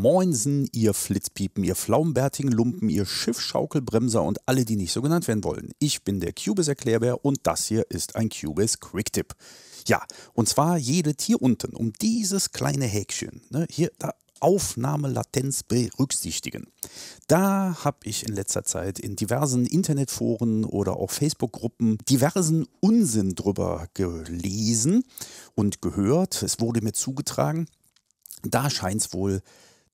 Moinsen, ihr Flitzpiepen, ihr flaumbärtigen Lumpen, ihr Schiffschaukelbremser und alle, die nicht so genannt werden wollen. Ich bin der Cubis erklärbär und das hier ist ein Cubis Quick Quicktip. Ja, und zwar jede Tier unten, um dieses kleine Häkchen, ne, hier, da Aufnahmelatenz berücksichtigen. Da habe ich in letzter Zeit in diversen Internetforen oder auch Facebook-Gruppen diversen Unsinn drüber gelesen und gehört. Es wurde mir zugetragen. Da scheint es wohl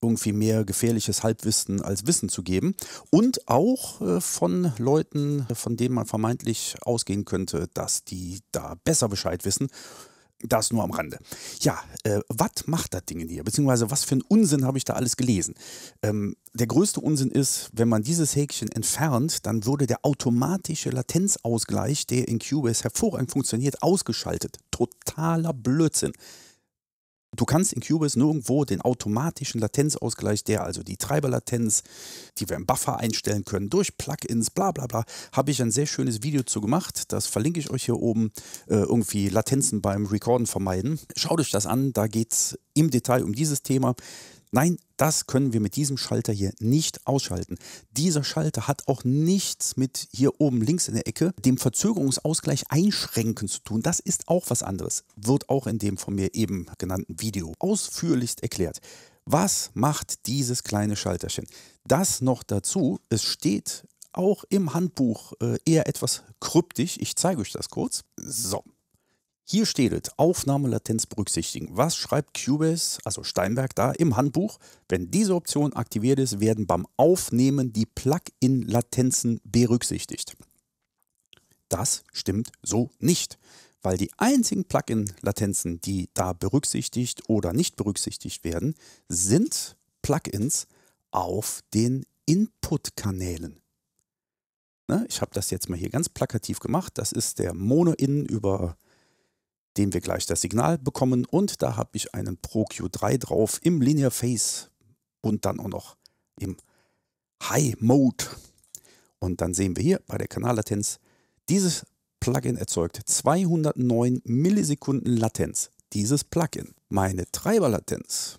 irgendwie mehr gefährliches Halbwissen als Wissen zu geben und auch äh, von Leuten, von denen man vermeintlich ausgehen könnte, dass die da besser Bescheid wissen. Das nur am Rande. Ja, äh, was macht das Ding hier? Beziehungsweise was für einen Unsinn habe ich da alles gelesen? Ähm, der größte Unsinn ist, wenn man dieses Häkchen entfernt, dann würde der automatische Latenzausgleich, der in Cubase hervorragend funktioniert, ausgeschaltet. Totaler Blödsinn. Du kannst in Cubase nirgendwo den automatischen Latenzausgleich, der also die Treiberlatenz, die wir im Buffer einstellen können, durch Plugins, bla bla bla, habe ich ein sehr schönes Video zu gemacht. Das verlinke ich euch hier oben. Äh, irgendwie Latenzen beim Recorden vermeiden. Schaut euch das an, da geht es im Detail um dieses Thema. Nein, das können wir mit diesem Schalter hier nicht ausschalten. Dieser Schalter hat auch nichts mit hier oben links in der Ecke, dem Verzögerungsausgleich einschränken zu tun. Das ist auch was anderes. Wird auch in dem von mir eben genannten Video ausführlichst erklärt. Was macht dieses kleine Schalterchen? Das noch dazu, es steht auch im Handbuch äh, eher etwas kryptisch. Ich zeige euch das kurz. So, hier steht es, Aufnahmelatenz berücksichtigen. Was schreibt Cubase, also Steinberg, da im Handbuch? Wenn diese Option aktiviert ist, werden beim Aufnehmen die plug in latenzen berücksichtigt. Das stimmt so nicht, weil die einzigen plug in latenzen die da berücksichtigt oder nicht berücksichtigt werden, sind Plug-ins auf den Input-Kanälen. Ne, ich habe das jetzt mal hier ganz plakativ gemacht. Das ist der Mono-In über dem wir gleich das Signal bekommen. Und da habe ich einen proq 3 drauf im Linear Phase und dann auch noch im High Mode. Und dann sehen wir hier bei der Kanallatenz, dieses Plugin erzeugt 209 Millisekunden Latenz. Dieses Plugin. Meine Treiberlatenz,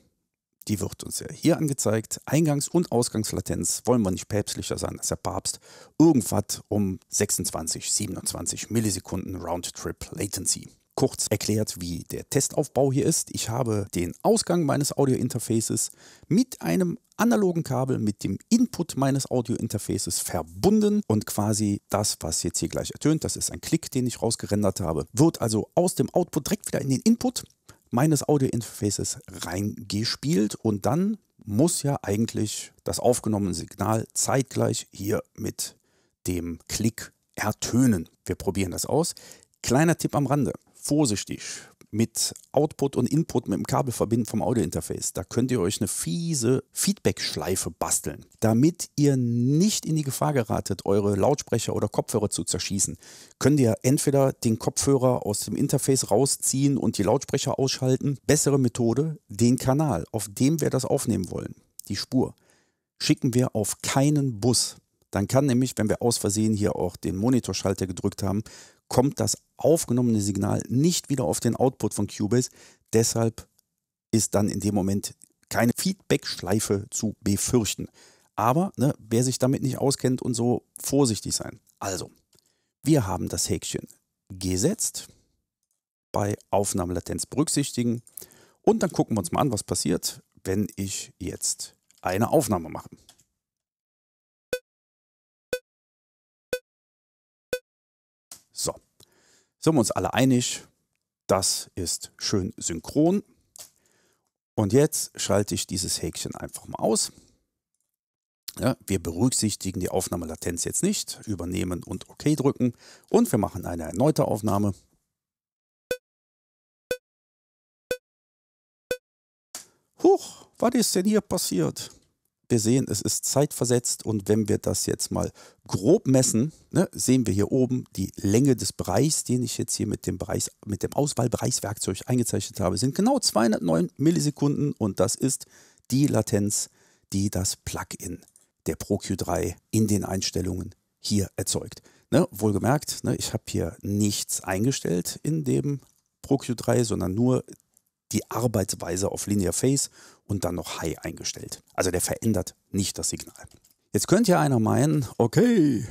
die wird uns ja hier angezeigt. Eingangs- und Ausgangslatenz wollen wir nicht päpstlicher sein als der Papst. Irgendwas um 26, 27 Millisekunden Roundtrip Latency kurz erklärt, wie der Testaufbau hier ist. Ich habe den Ausgang meines Audio-Interfaces mit einem analogen Kabel mit dem Input meines Audio-Interfaces verbunden und quasi das, was jetzt hier gleich ertönt, das ist ein Klick, den ich rausgerendert habe, wird also aus dem Output direkt wieder in den Input meines Audio-Interfaces reingespielt und dann muss ja eigentlich das aufgenommene Signal zeitgleich hier mit dem Klick ertönen. Wir probieren das aus. Kleiner Tipp am Rande vorsichtig mit Output und Input mit dem Kabel verbinden vom Audiointerface. Da könnt ihr euch eine fiese Feedback-Schleife basteln, damit ihr nicht in die Gefahr geratet, eure Lautsprecher oder Kopfhörer zu zerschießen. Könnt ihr entweder den Kopfhörer aus dem Interface rausziehen und die Lautsprecher ausschalten. Bessere Methode, den Kanal, auf dem wir das aufnehmen wollen, die Spur, schicken wir auf keinen Bus. Dann kann nämlich, wenn wir aus Versehen hier auch den Monitorschalter gedrückt haben, kommt das aufgenommene Signal nicht wieder auf den Output von Cubase. Deshalb ist dann in dem Moment keine Feedback-Schleife zu befürchten. Aber ne, wer sich damit nicht auskennt und so, vorsichtig sein. Also, wir haben das Häkchen gesetzt, bei Aufnahmelatenz berücksichtigen und dann gucken wir uns mal an, was passiert, wenn ich jetzt eine Aufnahme mache. So, sind wir uns alle einig, das ist schön synchron. Und jetzt schalte ich dieses Häkchen einfach mal aus. Ja, wir berücksichtigen die Aufnahmelatenz jetzt nicht, übernehmen und OK drücken und wir machen eine erneute Aufnahme. Huch, was ist denn hier passiert? Wir sehen, es ist zeitversetzt und wenn wir das jetzt mal grob messen, ne, sehen wir hier oben die Länge des Bereichs, den ich jetzt hier mit dem, Bereich, mit dem Auswahlbereichswerkzeug eingezeichnet habe, sind genau 209 Millisekunden und das ist die Latenz, die das Plugin der ProQ3 in den Einstellungen hier erzeugt. Ne, wohlgemerkt, ne, ich habe hier nichts eingestellt in dem ProQ3, sondern nur die Arbeitsweise auf Linear Phase und dann noch High eingestellt. Also der verändert nicht das Signal. Jetzt könnte ja einer meinen, okay,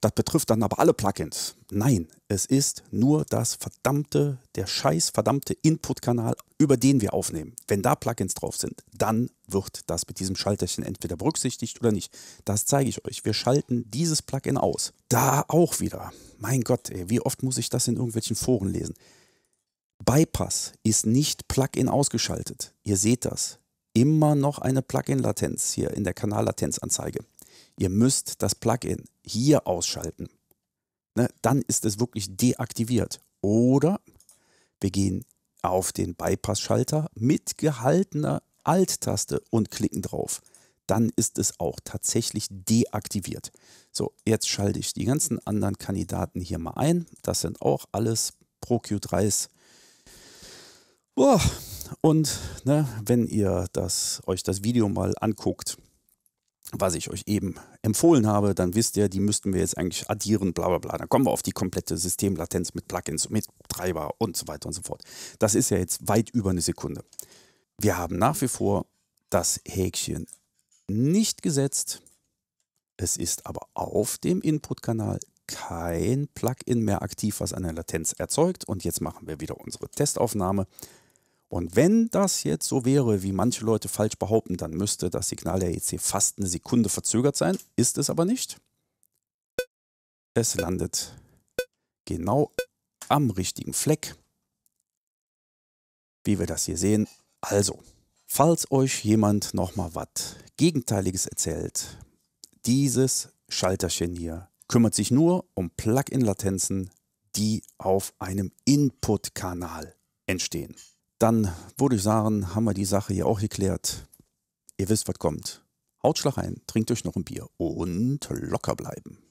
das betrifft dann aber alle Plugins. Nein, es ist nur das verdammte, der scheiß verdammte Input-Kanal, über den wir aufnehmen. Wenn da Plugins drauf sind, dann wird das mit diesem Schalterchen entweder berücksichtigt oder nicht. Das zeige ich euch. Wir schalten dieses Plugin aus. Da auch wieder. Mein Gott, ey, wie oft muss ich das in irgendwelchen Foren lesen? Bypass ist nicht Plugin ausgeschaltet. Ihr seht das. Immer noch eine Plugin-Latenz hier in der Kanallatenzanzeige. Ihr müsst das Plugin hier ausschalten. Ne? Dann ist es wirklich deaktiviert. Oder wir gehen auf den Bypass-Schalter mit gehaltener Alt-Taste und klicken drauf. Dann ist es auch tatsächlich deaktiviert. So, jetzt schalte ich die ganzen anderen Kandidaten hier mal ein. Das sind auch alles ProQ3s Boah. Und ne, wenn ihr das, euch das Video mal anguckt, was ich euch eben empfohlen habe, dann wisst ihr, die müssten wir jetzt eigentlich addieren, bla bla bla. Dann kommen wir auf die komplette Systemlatenz mit Plugins, mit Treiber und so weiter und so fort. Das ist ja jetzt weit über eine Sekunde. Wir haben nach wie vor das Häkchen nicht gesetzt. Es ist aber auf dem Input-Kanal kein Plugin mehr aktiv, was eine Latenz erzeugt. Und jetzt machen wir wieder unsere Testaufnahme. Und wenn das jetzt so wäre, wie manche Leute falsch behaupten, dann müsste das Signal der EC fast eine Sekunde verzögert sein, ist es aber nicht. Es landet genau am richtigen Fleck, wie wir das hier sehen. Also, falls euch jemand nochmal was Gegenteiliges erzählt, dieses Schalterchen hier kümmert sich nur um plug in latenzen die auf einem Input-Kanal entstehen. Dann würde ich sagen, haben wir die Sache hier auch geklärt. Ihr wisst, was kommt. Haut Schlag ein, trinkt euch noch ein Bier und locker bleiben.